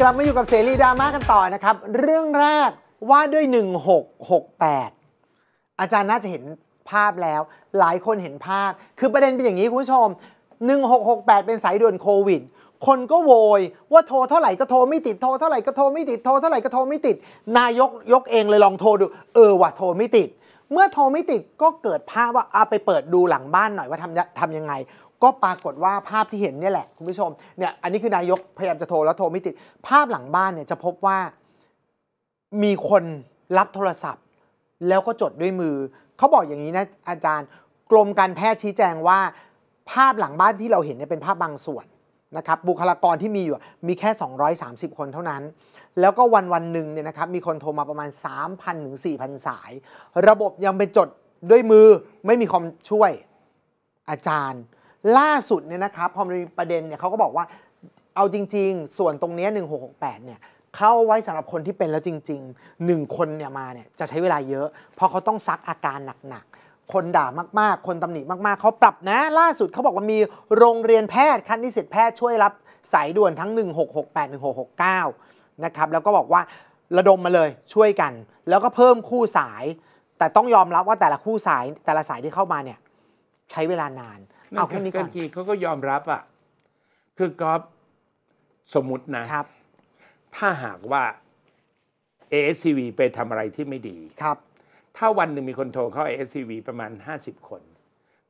กลับมาอยู่กับเสรีดราม่ากันต่อนะครับ เรื่องแรกว่าด้วย 1668 อาจารย์น่าจะเห็นภาพแล้วหลายคนเห็นภาพ คือประเด็นเป็นอย่างนี้คุณผู้ชม 1668 เป็นสายด่วนโควิด คนก็โวยว่าโทรเท่าไหร่ก็โทรไม่ติดโทรเท่าไหร่ก็โทรไม่ติดโทรเท่าไหร่ก็โทรไม่ติดนายกยกเองเลยลองโทรดู เออว่ะโทรไม่ติดเมื่อโทรไม่ติดก็เกิดภาพว่าเอาไปเปิดดูหลังบ้านหน่อยว่าทำทำยังไงก็ปรากฏว่าภาพที่เห็นนี่แหละ คุณผู้ชมเนี่ยอันนี้คือนายกพยายามจะโทร แล้วโทรไม่ติด ภาพหลังบ้านเนี่ยจะพบว่ามีคนรับโทรศัพท์แล้วก็จดด้วยมือ เขาบอกอย่างนี้นะอาจารย์กรมการแพทย์ชี้แจงว่าภาพหลังบ้านที่เราเห็นเนี่ยเป็นภาพบางส่วนนะครับบุคลากรที่มีอยู่มีแค่ 230 คนเท่านั้นแล้วก็วันวันหนึ่งเนี่ยนะครับมีคนโทรมาประมาณ 3,000ถึง4,000 สาย ระบบยังเป็นจดด้วยมือไม่มีคอมช่วยอาจารย์ ล่าสุดเนี่ยนะครับพอมีประเด็นเนี่ยเขาก็บอกว่าเอาจริงๆ ส่วนตรงนี้ 1668เนี่ยเข้าไว้สำหรับคนที่เป็นแล้วจริงๆ 1 คนเนี่ยมาเนี่ยจะใช้เวลาเยอะ เพราะเขาต้องซักอาการหนักๆ คนด่ามากๆ คนตำหนิมากๆ เขาปรับนะ ล่าสุดเขาบอกว่ามีโรงเรียนแพทย์คันนิสิตแพทย์ช่วยรับสายด่วนทั้ง 1668 1669นะครับแล้วก็บอกว่าระดมมาเลยช่วยกัน แล้วก็เพิ่มคู่สาย แต่ต้องยอมรับว่าแต่ละคู่สายแต่ละสายที่เข้ามาเนี่ยใช้เวลานานเอาแค่นี้ก่อนทีเขาก็ยอมรับอ่ะคือกอฟสมมตินะครับ ถ้าหากว่า a ี c v ไปทำอะไรที่ไม่ดีครับ ถ้าวันหนึ่งมีคนโทรเข้า a ี c v ประมาณ 50 คน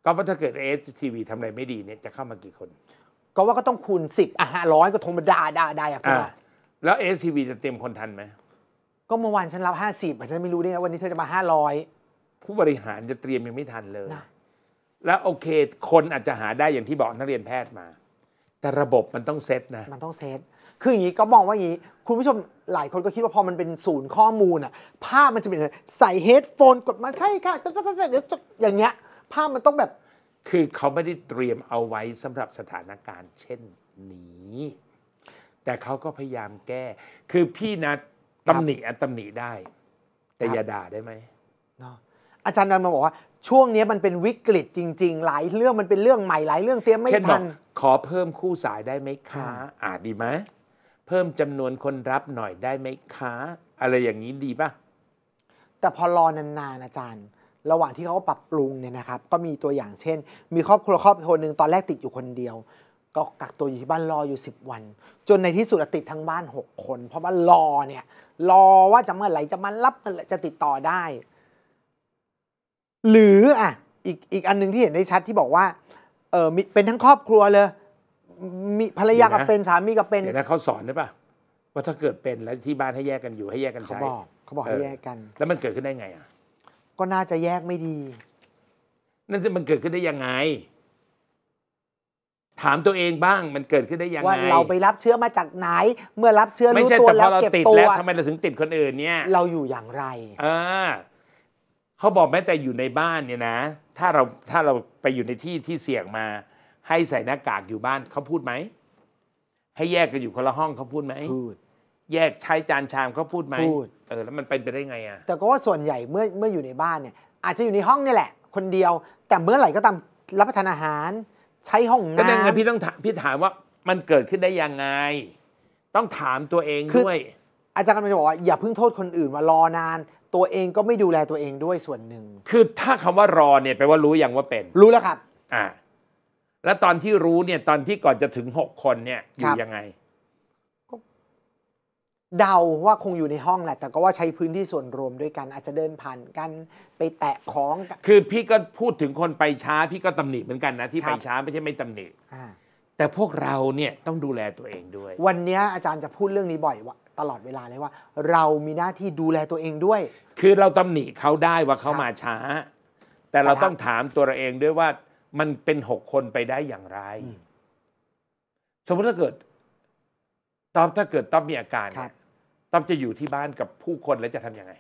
ก็ว่าถ้าเกิด a ี c v ทำอะไรไม่ดีเนี่ยจะเข้ามากี่คน ก็ว่าก็ต้องคูณ 10อ่ะร้อยก็ทรมาด่าด่าด้าอะุ่ณ้แล้วเี c ีจะเตรียมคนทันไหมก็เมื่อวานฉันรับห้าสิบฉันไม่รู้ด้วยนะวันนี้เธอจะมาห้าร้อยผู้บริหารจะเตรียมยังไม่ทันเลยนะแล้วโอเค คนอาจจะหาได้อย่างที่บอกนักเรียนแพทย์มา แต่ระบบมันต้องเซตนะ มันต้องเซตคืออย่างนี้ก็มองว่าอย่างนี้คุณผู้ชมหลายคนก็คิดว่าพอมันเป็นศูนย์ข้อมูลอะภาพมันจะเป็น ใส่เฮดโฟนกดมาใช่ค่ะตตเดี๋ยวจะอย่างเงี้ย ภาพมันต้องแบบ คือเขาไม่ได้เตรียมเอาไว้สำหรับสถานการณ์ เช่นนี้แต่เขาก็พยายามแก้ คือพี่นะตำหนิอะตำหนิได้ แต่อย่าด่าได้ไหมนอาจารย์นันมาบอกว่า ช่วงนี้มันเป็นวิกฤตจริง ๆ หลายเรื่องมันเป็นเรื่องใหม่หลายเรื่องเตรียมไม่ทัน ขอเพิ่มคู่สายได้ไหมคะอ่าดีไหม เพิ่มจำนวนคนรับหน่อยได้ไหมคะ อะไรอย่างนี้ดีป่ะ แต่พอรอนานๆอาจารย์ ระหว่างที่เขาปรับปรุงเนี่ยนะครับ ก็มีตัวอย่างเช่น มีครอบครัวครอบครัวหนึ่งตอนแรกติดอยู่คนเดียวก็กักตัวอยู่ที่บ้านรออยู่10วัน จนในที่สุดติดทั้งบ้าน6คน เพราะว่ารอเนี่ย รอว่าจะเมื่อไหร่จะมารับมร่จะติดต่อได้ หรืออ่ะอีกอีกอันนึงที่เห็นได้ชัดที่บอกว่า เออมีเป็นทั้งครอบครัวเลยมีภรรยากับเป็นสามีกับเป็นเดี๋ยวนะเขาสอนได้ปะว่าถ้าเกิดเป็นแล้วที่บ้านให้แยกกันอยู่ให้แยกกันใช้เขาบอกเขาบอกให้แยกกัน แล้วมันเกิดขึ้นได้ไงอ่ะ ก็น่าจะแยกไม่ดี นั่นจะมันเกิดขึ้นได้ยังไงถามตัวเองบ้างมันเกิดขึ้นได้ยังไงว่าเราไปรับเชื้อมาจากไหน เมื่อรับเชื้อรู้ตัวแล้วเก็บตัวทำไมเราถึงติดคนอื่นเนี่ยเราอยู่อย่างไรออเขาบอกแม้แต่อยู่ในบ้านเนี่ยนะ ถ้าเราถ้าเราไปอยู่ในที่ที่เสี่ยงมา ให้ใส่หน้ากากอยู่บ้านเขาพูดไหม ให้แยกกันอยู่คนละห้องเขาพูดไหมพูดแยกใช้จานชามเขาพูดไหมพูดเออแล้วมันเป็นไปได้ไงอ่ะแต่ก็ว่าส่วนใหญ่เมื่อเมื่ออยู่ในบ้านเนี่ย อาจจะอยู่ในห้องนี่แหละ คนเดียวแต่เมื่อไหร่ก็ตามรับประทานอาหารใช้ห้องนก็นั่นไงนพี่ต้องพี่ถามว่ามันเกิดขึ้นได้ยังไง ต้องถามตัวเองด้วยอาจารย์กำลังจะบอกว่าอย่าเพิ่งโทษคนอื่นว่ารอนาน ตัวเองก็ไม่ดูแลตัวเองด้วยส่วนหนึ่งคือถ้าคำว่ารอเนี่ยแปลว่ารู้อย่างว่าเป็น รู้แล้วครับอ่าแล้วตอนที่รู้เนี่ยตอนที่ก่อนจะถึงหกคนเนี่ยอยู่ยังไงเดาว่าคงอยู่ในห้องแหละ แต่ก็ว่าใช้พื้นที่ส่วนรวมด้วยกัน อาจจะเดินผ่านกันไปแตะของกันคือพี่ก็พูดถึงคนไปช้าพี่ก็ตำหนิเหมือนกันนะ ที่ไปช้าไม่ใช่ไม่ตำหนิแต่พวกเราเนี่ยต้องดูแลตัวเองด้วย วันนี้อาจารย์จะพูดเรื่องนี้บ่อยว่าตลอดเวลาเลยว่า เรามีหน้าที่ดูแลตัวเองด้วย คือเราตำหนิเขาได้ว่าเขามาช้า แต่เราต้องถามตัวเราเองด้วยว่า มันเป็นหกคนไปได้อย่างไรมสมมติถ้าเกิดตอมถ้าเกิดต้อมมีอาการรต้องจะอยู่ที่บ้านกับผู้คนแล้วจะทำยังไง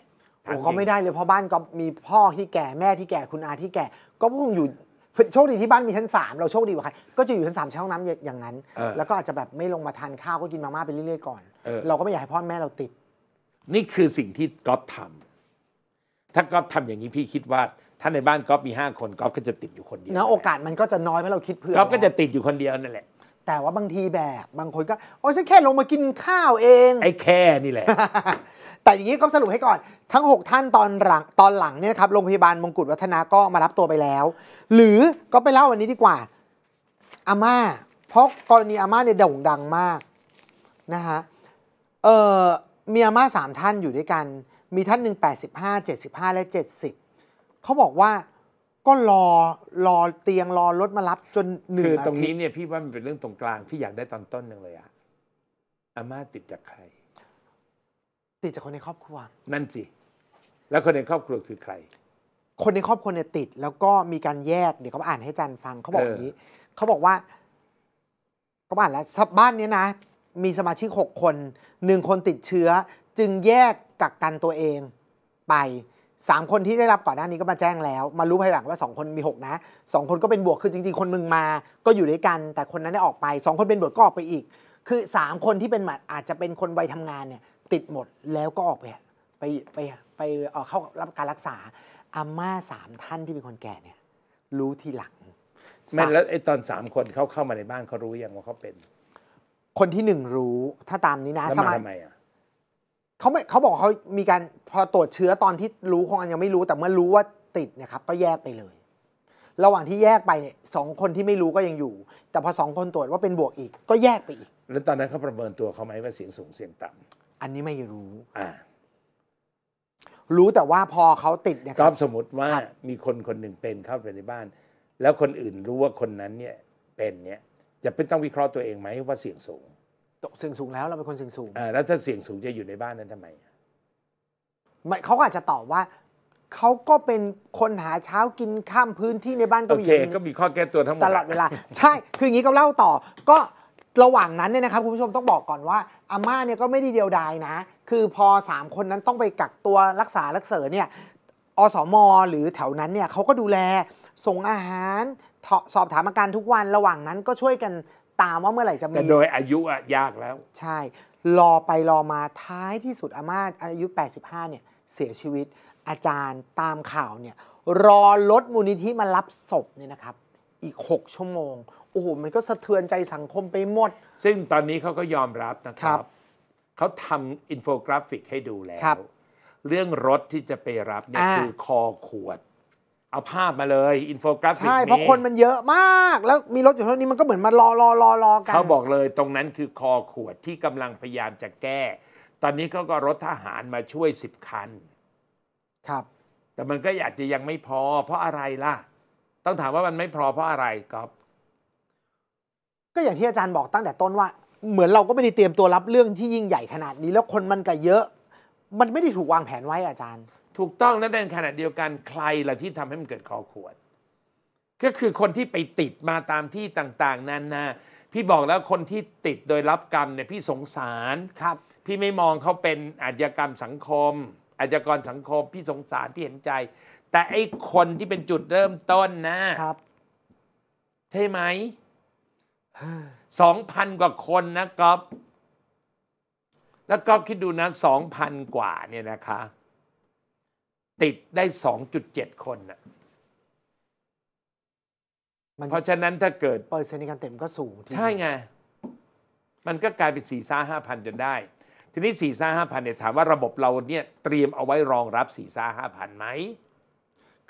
โอ้เขาไม่ได้เลยเพราะบ้านก็มีพ่อที่แก่แม่ที่แก่คุณอาที่แก่ ก็คงอยู่โชคดีที่บ้านมีชั้นสามเราโชคดีกว่าใครก็จะอยู่ชั้นสามใช้ห้องน้ำอย่างนั้น แล้วก็อาจจะแบบไม่ลงมาทานข้าวก็กินมาม่าไปเรื่อยๆ ก่อน เราก็ไม่อยากให้พ่อแม่เราติด นี่คือสิ่งที่ก๊อฟทำถ้าก๊อฟทำอย่างนี้พี่คิดว่าถ้าในบ้านก๊อฟมีห้าคนก๊อฟก็จะติดอยู่คนเดียวนะโอกาสมันก็จะน้อยเพราะเราคิดเพื่อก๊อฟก็จะติดอยู่คนเดียวนั่นแหละแต่ว่าบางทีแบบบางคนก็โอ้ฉันแค่ลงมากินข้าวเอง ไอ้แค่นี่แหละ แต่อย่างนี้ก็สรุปให้ก่อน ทั้ง 6 ท่านตอนหลังตอนหลังเนี่ยครับ โรงพยาบาลมงกุฎวัฒนาก็มารับตัวไปแล้ว หรือก็ไปเล่าวันนี้ดีกว่าอาม่า เพราะกรณีอาม่าเนี่ยโด่งดังมาก นะฮะเอ่อมีอาม่าสามท่านอยู่ด้วยกันมีท่านหนึ่ง85 75 และ70เขาบอกว่าก็รอรอเตียงรอรถมารับจนหนึ่งคือตรงนี้เนี่ย พี่ว่ามันเป็นเรื่องตรงกลางพี่อยากได้ตอนต้นหนึ่งเลยอะอาม่าติดจากใครติดจากคนในครอบครัวนั่นสิแล้วคนในครอบครัวคือใคร คนในครอบครัวเนี่ยติด แล้วก็มีการแยกเดี๋ยวเขาอ่านให้จันฟังเขาบอกอย่างนี้เขาบอกว่าเขาอ่านแล้วบ้านนี้นะมีสมาชิกหกคนหนึ่งคนติดเชื้อ จึงแยกกักกันตัวเองไปสามคนที่ได้รับก่อนหน้านี้ก็มาแจ้งแล้ว มารู้ภายหลังว่าสองคนมีหกนะสองคนก็เป็นบวกคือจริง ๆ คนหนึ่งมาก็อยู่ด้วยกันแต่คนนั้นได้ออกไปสองคนเป็นบวกก็ออกไปอีก คือสามคนที่เป็นหมัดอาจจะเป็นคนวัยทำงานเนี่ยติดหมดแล้วก็ออกไปไปไปไปเข้ารับการรักษาอาม่าสามท่านที่เป็นคนแก่เนี่ยรู้ทีหลังไม่แล้วไอ้ตอนสามคนเขาเข้ามาในบ้านเขารู้ยังว่าเขาเป็นคนที่หนึ่งรู้ถ้าตามนี้นะสมัยเขาไม่เขาบอกเขามีการพอตรวจเชื้อตอนที่รู้คงยังไม่รู้แต่เมื่อรู้ว่าติดเนี่ยครับ ก็แยกไปเลย ระหว่างที่แยกไปเนี่ยสองคนที่ไม่รู้ก็ยังอยู่ แต่พอสองคนตรวจว่าเป็นบวกอีกก็แยกไปอีก แล้วตอนนั้นเขาประเมินตัวเขาไหมว่าเสียงสูงเสียงต่อันนี้ไม่รู้อ่า รู้แต่ว่าพอเขาติดเนี่ย ครับสมมติว่ามีคนคนหนึ่งเป็นเข้าไปในบ้าน แล้วคนอื่นรู้ว่าคนนั้นเนี่ย เป็นเนี่ย จะเป็นต้องวิเคราะห์ตัวเองไหมว่าเสียงสูงเสียงสูงแล้วเราเป็นคนเสียงสูงแล้วถ้าเสียงสูงจะอยู่ในบ้านนั้นทำไมม่เขาอาจจะตอบว่า เขาก็เป็นคนหาเช้ากินข้ามพื้นที่ในบ้านก็โอเค ก็มีข้อแก้ตัวทั้งหมดตลอดเวลาใช่ คืออย่างนี้ก็เล่าต่อก็ระหว่างนั้นเนี่ยนะครับคุณผู้ชมต้องบอกก่อนว่าอาม่าเนี่ยก็ไม่ได้เดียวดายนะ คือพอ3คนนั้นต้องไปกักตัวรักษารักษาเนี่ยอสม หรือแถวนั้นเนี่ยเขาก็ดูแลส่งอาหารสอบถามอาการทุกวันระหว่างนั้นก็ช่วยกันตามว่าเมื่อไหร่จะมีแต่โดยอายุอะยากแล้ว ใช่ รอไปรอมาท้ายที่สุดอาม่าอายุ 85 เนี่ย เสียชีวิตอาจารย์ตามข่าวเนี่ย รอรถมูลนิธิมารับศพเนี่ยนะครับ อีก 6 ชั่วโมง โอ้โห มันก็สะเทือนใจสังคมไปหมด ซึ่งตอนนี้เขาก็ยอมรับนะครับ เขาทำอินโฟกราฟิกให้ดูแล้วเรื่องรถที่จะไปรับเนี่ยคือคอขวดเอาภาพมาเลยอินโฟกราฟิกใช่เพราะคนมันเยอะมาก แล้วมีรถอยู่เท่านี้มันก็เหมือนมารอรอรอรอกันเขาบอกเลยตรงนั้นคือคอขวดที่กำลังพยายามจะแก้ ตอนนี้เขาก็รถทหารมาช่วยสิบคันครับ แต่มันก็อยากจะยังไม่พอ เพราะอะไรล่ะ ต้องถามว่ามันไม่พอเพราะอะไรครับ ก็อย่างที่อาจารย์บอกตั้งแต่ต้นว่า เหมือนเราก็ไม่ได้เตรียมตัวรับเรื่องที่ยิ่งใหญ่ขนาดนี้ แล้วคนมันก็เยอะ มันไม่ได้ถูกวางแผนไว้อาจารย์ถูกต้องและในขณะเดียวกันใครละที่ทำให้มันเกิดคอขวดก็คือคนที่ไปติดมาตามที่ต่าง ๆนั้นนะพี่บอกแล้วคนที่ติดโดยรับกรรมเนี่ยพี่สงสารครับ พี่ไม่มองเขาเป็นอาชญากรรมสังคมอาชญากรสังคมพี่สงสารพี่เห็นใจ แต่ไอ้คนที่เป็นจุดเริ่มต้นนะครับใช่ไหมสองพันกว่าคนนะก๊อฟแล้วก็คิดดูนะสองพันกว่าเนี่ยนะคะติดได้ 2.7คนนะมันเพราะฉะนั้นถ้าเกิดเปอร์เซ็นต์การเต็มก็สูงทีใช่ไง มันก็กลายเป็นสี่ซ่าห้าพันจนได้ ทีนี้สี่ซ่าห้าพันเนี่ยถามว่าระบบเราเนี่ยเตรียมเอาไว้รองรับสี่ซ่าห้าพันไหม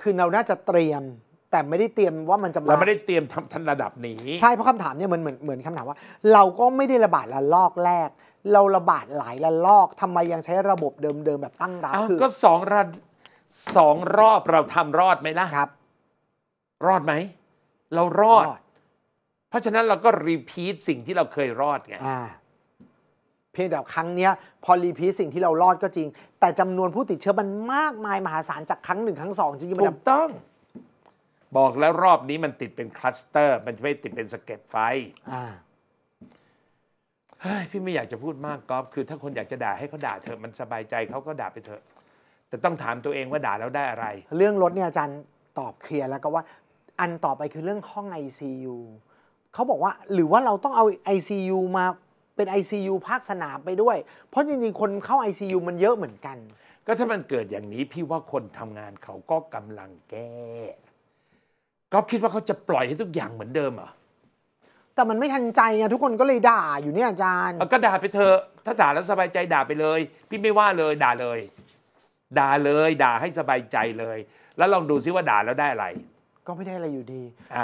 คือเราน่าจะเตรียม แต่ไม่ได้เตรียมว่ามันจะมาเราไม่ได้เตรียมทำทันระดับนี้ ใช่เพราะคำถามเนี่ยมันเหมือนเหมือนคำถามว่า เราก็ไม่ได้ระบาดระลอกแรก เราระบาดหลายระลอกทำไมยังใช้ระบบเดิมๆแบบตั้งรับอคือก็สองระสองรอบเราทำรอดไหมล่ะครับ รอดไหม เรารอด เพราะฉะนั้นเราก็ รีพีท สิ่งที่เราเคยรอดไงเพียงแต่ครั้งเนี้ย พอรีพีท สิ่งที่เรารอดก็จริง แต่จำนวนผู้ติดเชื้อมันมากมายมหาศาลจากครั้งหนึ่งครั้งสองจริงๆมันถูกต้อง บอกแล้วรอบนี้มันติดเป็นคลัสเตอร์มันไม่ติดเป็นสเก็ตไฟพี่ไม่อยากจะพูดมากกอฟคือ ถ้าคนอยากจะด่าให้เขาด่าเถอะมันสบายใจเขาก็ด่าไปเถอะแต่ต้องถามตัวเองว่าด่าแล้วได้อะไร เรื่องรถเนี่ยอาจารย์ตอบเคลียร์แล้วก็ว่าอันต่อไปคือเรื่องห้อง ICU เขาบอกว่าหรือว่าเราต้องเอา ICU มา เป็น ICU ภาคสนามไปด้วย เพราะจริงๆคนเข้า ICU มันเยอะเหมือนกัน ก็ถ้ามันเกิดอย่างนี้พี่ว่าคนทำงานเขาก็กำลังแก้ ก็คิดว่าเขาจะปล่อยให้ทุกอย่างเหมือนเดิมเหรอแต่มันไม่ทันใจไงทุกคนก็เลยด่าอยู่เนี่ยอาจารย์ ก็ด่าไปเถอะถ้าด่าแล้วสบายใจด่าไปเลย พี่ไม่ว่าเลยด่าเลยด่าเลยด่าให้สบายใจเลย แล้วลองดูซิว่าด่าแล้วได้อะไร ก็ไม่ได้อะไรอยู่ดี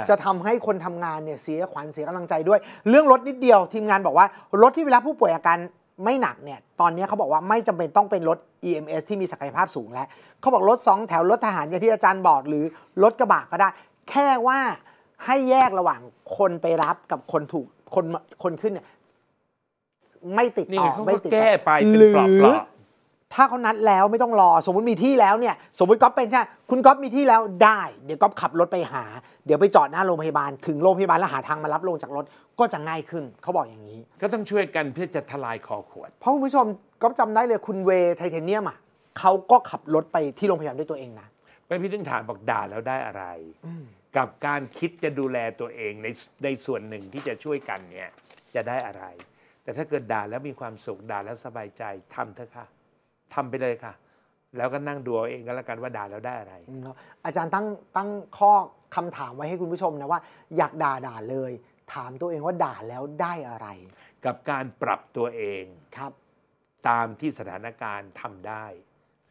จะทำให้คนทำงานเนี่ยเสียขวัญเสียกำลังใจด้วย เรื่องรถนิดเดียวทีมงานบอกว่ารถที่เวลาผู้ป่วยอาการไม่หนักเนี่ย ตอนนี้เขาบอกว่าไม่จำเป็นต้องเป็นรถ EMS ที่มีศักยภาพสูงแล้วเขาบอกรถสองแถวรถทหารอย่างที่อาจารย์บอกหรือรถกระบะก็ได้ แค่ว่าให้แยกระหว่าง คนไปรับกับคนถูกคนคนขึ้นเนี่ยไม่ติดต่อไม่ติดต่อแก้ไปหรือถ้าเขานัดแล้วไม่ต้องรอสมมติมีที่แล้วเนี่ย สมมติก๊อฟเป็นใช่คุณก๊อฟมีที่แล้วได้ เดี๋ยวก๊อฟขับรถไปหาเดี๋ยวไปจอดหน้าโรงพยาบาลถึงโรงพยาบาลแล้วหาทางมารับลงจากรถก็จะง่ายขึ้น เขาบอกอย่างนี้ ก็ต้องช่วยกันเพื่อจะทลายคอขวด เพราะคุณผู้ชมก๊อฟจำได้เลยคุณเวทไทเทเนียมอ่ะเขาก็ขับรถไปที่โรงพยาบาลด้วยตัวเองนะไม่พี่ตึงถามบอกด่าแล้วได้อะไร กับการคิดจะดูแลตัวเองในในส่วนหนึ่งที่จะช่วยกันเนี่ยจะได้อะไร แต่ถ้าเกิดด่าแล้วมีความสุขด่าแล้วสบายใจทำเถอะค่ะทำไปเลยค่ะ แล้วก็นั่งดูเอาเองก็แล้วกันว่าด่าแล้วได้อะไร อาจารย์ตั้งตั้งข้อคำถามไว้ให้คุณผู้ชมนะว่า อยากด่าด่าเลย ถามตัวเองว่าด่าแล้วได้อะไร กับการปรับตัวเอง ครับ ตามที่สถานการณ์ทำได้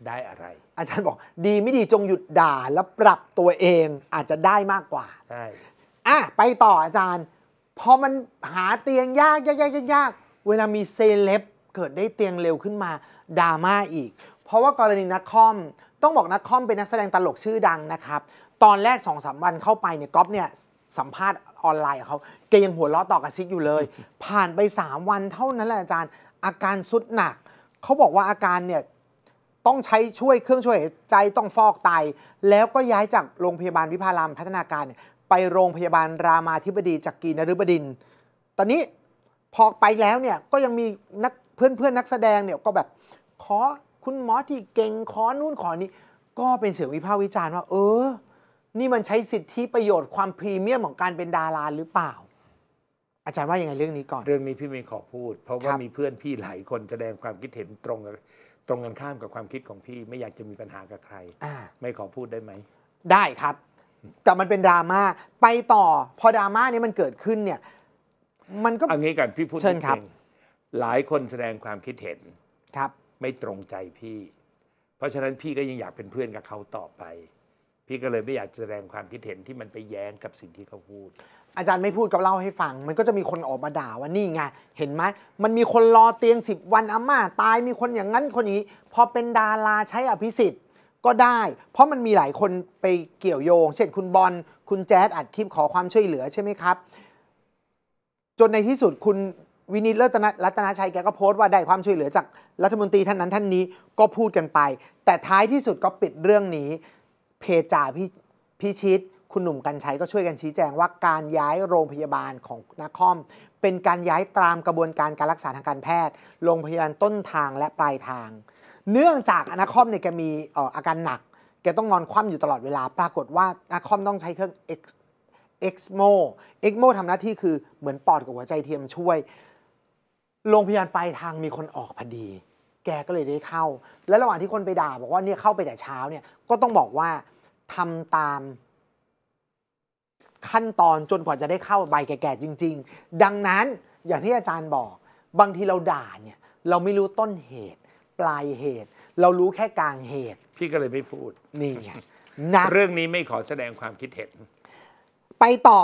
ได้อะไร อาจารย์บอก ดีไม่ดีจงหยุดด่าแล้วปรับตัวเองอาจจะได้มากกว่า ใช่ อ่ะไปต่ออาจารย์พอมันหาเตียงยากยากยากยากเวลา มีเซเลบเกิดได้เตียงเร็วขึ้นมาดราม่าอีก เพราะว่ากรณีนักคอม ต้องบอกนักคอมเป็นนักแสดงตลกชื่อดังนะครับ ตอนแรก2อสวันเข้าไปเนี่ยก๊อฟเนี่ยสัมภาษณ์ออนไลน์เขาแกยังหัวเราะต่อกับซิกอยู่เลย ผ่านไป 3 วันเท่านั้นแหละอาจารย์อาการสุดหนัก เขาบอกว่าอาการเนี่ยต้องใช้ช่วยเครื่องช่วยหายใจต้องฟอกไตแล้วก็ย้ายจากโรงพยาบาลวิภารามพัฒนาการไปโรงพยาบาลรามาธิบดีจากกีนฤบดิน ตอนนี้พอไปแล้วเนี่ยก็ยังมีนักเพื่อนเพื่อนนักแสดงเนี่ยก็แบบขอคุณหมอที่เก่งขอนู่นขอนี้ก็เป็นเสียงวิพากษ์วิจารณ์ว่าเออ นี่มันใช้สิทธิประโยชน์ความพรีเมียมของการเป็นดาราหรือเปล่า อาจารย์ว่ายังไงเรื่องนี้ก่อนเรื่องนี้พี่ไม่ขอพูด เพราะว่ามีเพื่อนพี่หลายคนแสดงความคิดเห็นตรงตรงกันข้ามกับความคิดของพี่ไม่อยากจะมีปัญหากับใครไม่ขอพูดได้ไหม ได้ครับ แต่มันเป็นดราม่าไปต่อ พอดราม่านี้มันเกิดขึ้นเนี่ย มันก็อันนี้กันพี่พูดเชิญครับ หลายคนแสดงความคิดเห็นครับไม่ตรงใจพี่ เพราะฉะนั้นพี่ก็ยังอยากเป็นเพื่อนกับเขาต่อไป พี่ก็เลยไม่อยากแสดงความคิดเห็นที่มันไปแย้งกับสิ่งที่เขาพูด อาจารย์ไม่พูดกับเล่าให้ฟัง มันก็จะมีคนออกมาด่าว่านี่ไง เห็นไหมมันมีคนรอเตียงสิบวันอาม่าตาย มีคนอย่างนั้นคนนี้ พอเป็นดาราใช้อภิสิทธิ์ก็ได้ เพราะมันมีหลายคนไปเกี่ยวโยง เช่นคุณบอลคุณแจ๊ดอัดคลิปขอความช่วยเหลือใช่ไหมครับ จนในที่สุดคุณวินิตเลิศรัตนาชัยแกก็โพสต์ว่าได้ความช่วยเหลือจากรัฐมนตรีท่านนั้น ท่านนี้ก็พูดกันไป แต่ท้ายที่สุดก็ปิดเรื่องนี้ เพจ่าพี่พิชิตคุณหนุ่มกัญชัยก็ช่วยกันชี้แจงว่าการย้ายโรงพยาบาลของนกคอมเป็นการย้ายตามกระบวนการการรักษาทางการแพทย์ โรงพยาบาลต้นทางและปลายทาง เนื่องจากนนาคอมเนี่ยแกมีอาการหนักแกต้องนอนคว่ำอยู่ตลอดเวลาปรากฏว่านาคอมต้องใช้เครื่องเอ็กซ์โมเอ็กซ์โมทำหน้าที่คือเหมือนปอดกับหัวใจเทียมช่วยโรงพยาบาลปลายทางมีคนออกพอดี แกก็เลยได้เข้า และระหว่างที่คนไปด่าบอกว่าเนี่ยเข้าไปแต่เช้าเนี่ย ก็ต้องบอกว่าทำตามขั้นตอนจนกว่าจะได้เข้าใบแก่ๆจริงๆ ดังนั้นอย่างที่อาจารย์บอก บางทีเราด่าเนี่ยเราไม่รู้ต้นเหตุปลายเหตุ เรารู้แค่กลางเหตุ พี่ก็เลยไม่พูดนี่ไงนะเรื่องนี้ไม่ขอแสดงความคิดเห็นไปต่อ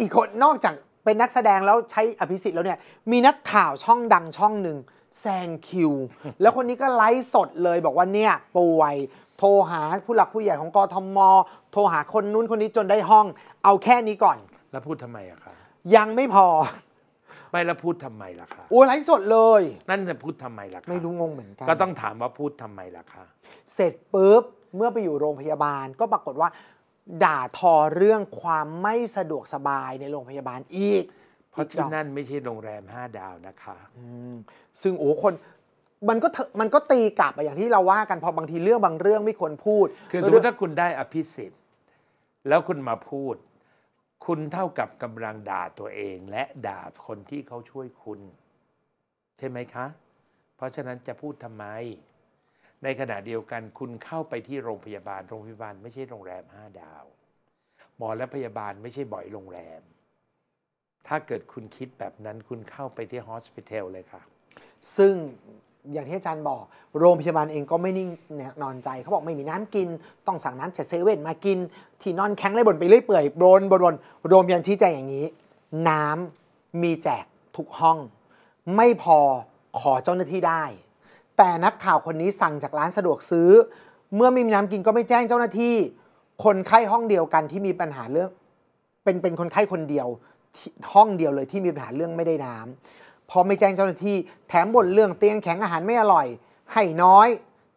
อีกคนนอกจากเป็นนักแสดงแล้วใช้อภิสิทธิ์แล้วเนี่ยมีนักข่าวช่องดังช่องหนึ่งแซงคิว แล้วคนนี้ก็ไลฟ์สดเลยบอกว่าเนี่ยป่วยโทรหาผู้หลักผู้ใหญ่ของกทมโทรหาคนนู้นคนนี้จนได้ห้อง เอาแค่นี้ก่อนแล้วพูดทำไมอะคะยังไม่พอไม่แล้วพูดทำไมล่ะคะโอ้ไลฟ์สดเลยนั่นจะพูดทำไมล่ะคะไม่รู้งงเหมือนกันก็ต้องถามว่าพูดทำไมล่ะคะเสร็จปุ๊บเมื่อไปอยู่โรงพยาบาลก็ปรากฏว่าด่าทอเรื่องความไม่สะดวกสบายในโรงพยาบาลอีก เพราะที่นั่นไม่ใช่โรงแรมห้าดาวนะคะ ซึ่งโอ้คนมันก็มันก็ตีกลับอย่างที่เราว่ากันพอบางทีเรื่องบางเรื่องไม่ควรพูด คือสมมติถ้าคุณได้อภิสิทธิ์แล้วคุณมาพูด คุณเท่ากับกำลังด่าตัวเองและด่าคนที่เขาช่วยคุณใช่ไหมคะ เพราะฉะนั้นจะพูดทำไมในขณะเดียวกันคุณเข้าไปที่โรงพยาบาล โรงพยาบาลไม่ใช่โรงแรมห้าดาว หมอและพยาบาลไม่ใช่บ่อยโรงแรม ถ้าเกิดคุณคิดแบบนั้นคุณเข้าไปที่ฮอสพิทอลเลยค่ะ ซึ่งอย่างที่อาจารย์บอกโรงพยาบาลเองก็ไม่นิ่งนอนใจเขาบอกไม่มีน้ำกินต้องสั่งน้ำจากเซเว่นมากินที่นอนแข็งเลยบนไปเรื่อยเปื่อยบนบนนโรงพยาบาลชี้แจงอย่างนี้ น้ำมีแจกทุกห้อง ไม่พอขอเจ้าหน้าที่ได้แต่นักข่าวคนนี้สั่งจากร้านสะดวกซื้อ เมื่อไม่มีน้ำกินก็ไม่แจ้งเจ้าหน้าที่ คนไข้ห้องเดียวกันที่มีปัญหาเรื่อง เป็นเป็นคนไข้คนเดียวห้องเดียวเลยที่มีปัญหาเรื่องไม่ได้น้ำพอไม่แจ้งเจ้าหน้าที่ แถมบ่นเรื่องเตียงแข็งอาหารไม่อร่อยให้น้อย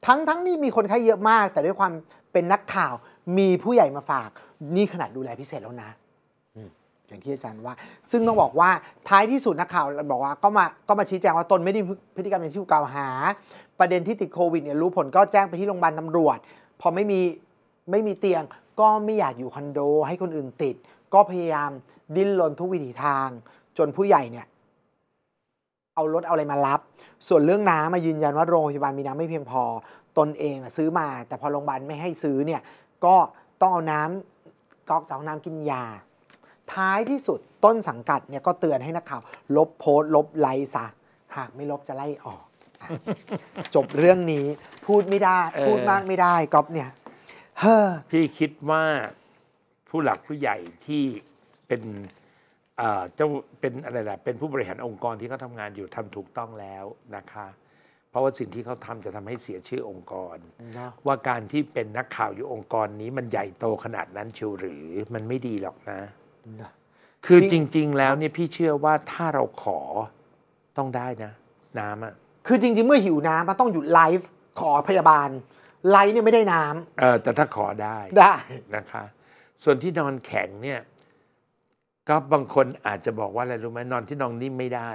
ทั้งทั้งนี่มีคนไข้เยอะมาก แต่ด้วยความเป็นนักข่าวมีผู้ใหญ่มาฝาก นี่ขนาดดูแลพิเศษแล้วนะอย่างที่อาจารย์ว่า ซึ่งต้องบอกว่าท้ายที่สุดนักข่าวบอกว่าก็มาก็มาชี้แจงว่าตนไม่ได้พฤติกรรมอย่างที่ถูกกล่าวหา ประเด็นที่ติดโควิดเนี่ยรู้ผลก็แจ้งไปที่โรงพยาบาลตำรวจ พอไม่มีไม่มีเตียง ก็ไม่อยากอยู่คอนโดให้คนอื่นติด ก็พยายามดิ้นรนทุกวิถีทาง จนผู้ใหญ่เนี่ย เอารถเอาอะไรมารับ ส่วนเรื่องน้ำมายืนยันว่าโรงพยาบาลมีน้ำไม่เพียงพอ ตนเองซื้อมา แต่พอโรงพยาบาลไม่ให้ซื้อเนี่ยก็ต้องเอาน้ำก๊อกจากน้ำกินยาท้ายที่สุดต้นสังกัดเนี่ยก็เตือนให้นักข่าวลบโพสลบไลค์ซะหากไม่ลบจะไล่ออก จบเรื่องนี้พูดไม่ได้ พูดมากไม่ได้ก๊อฟเนี่ย เฮ้อพี่คิดว่าผู้หลักผู้ใหญ่ที่เป็นเจ้าเป็นอะไรนะเป็นผู้บริหารองค์กรที่เขาทำงานอยู่ทำถูกต้องแล้วนะคะ เพราะว่าสิ่งที่เขาทำจะทำให้เสียชื่อองค์กร ว่าการที่เป็นนักข่าวอยู่องค์กรนี้มันใหญ่โตขนาดนั้นชิวหรือมันไม่ดีหรอกนะคือจริงๆแล้วเนี่ยพี่เชื่อว่าถ้าเราขอต้องได้นะ น้ำอ่ะคือจริงๆเมื่อหิวน้ำมันต้องหยุดไลฟ์ขอพยาบาล ไลฟ์เนี่ยไม่ได้น้ำเออแต่ถ้าขอได้ได้นะคะ ส่วนที่นอนแข็งเนี่ยก็บางคนอาจจะบอกว่าอะไรรู้ไหมนอนที่นอนนิ่มไม่ได้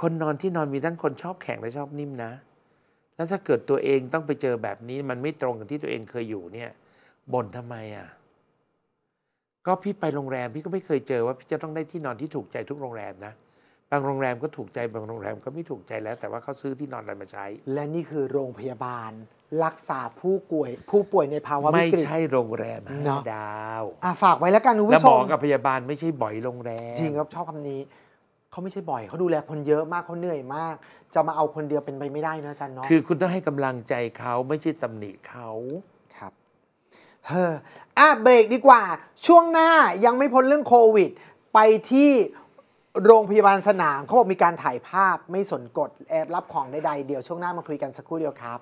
คนนอนที่นอนมีทั้งคนชอบแข็งและชอบนิ่มนะ แล้วถ้าเกิดตัวเองต้องไปเจอแบบนี้มันไม่ตรงกับที่ตัวเองเคยอยู่เนี่ยบ่นทำไมอ่ะก็พี่ไปโรงแรมพี่ก็ไม่เคยเจอว่า พี่จะต้องได้ที่นอนที่ถูกใจทุกโรงแรมนะ บางโรงแรมก็ถูกใจ บางโรงแรมก็ไม่ถูกใจแล้วแต่ว่าเขาซื้อที่นอนอะไรมาใช้ และนี่คือโรงพยาบาล รักษาผู้ป่วย ผู้ป่วยในภาวะวิไม่ใช่โรงแรมนะดาวอ่ะฝากไว้แล้วกันคุณผู้มแล้วหมอกับพยาบาลไม่ใช่บ่อยโรงแรม จริงครับชอบคำนี้เขาไม่ใช่บ่อยเขาดูแลคนเยอะมากเขาเหนื่อยมาก จะมาเอาคนเดียวเป็นไปไม่ได้นะอาจารย์เนาะคือ คุณต้องให้กำลังใจเขาไม่ใช่ตำหนิเขาเอออ่ะ เบรกดีกว่าช่วงหน้ายังไม่พ้นเรื่องโควิด ไปที่โรงพยาบาลสนามเขาบอกมีการถ่ายภาพไม่สนกฎแอบรับของใดๆเดี๋ยวช่วงหน้ามาคุยกันสักครู่เดียวครับ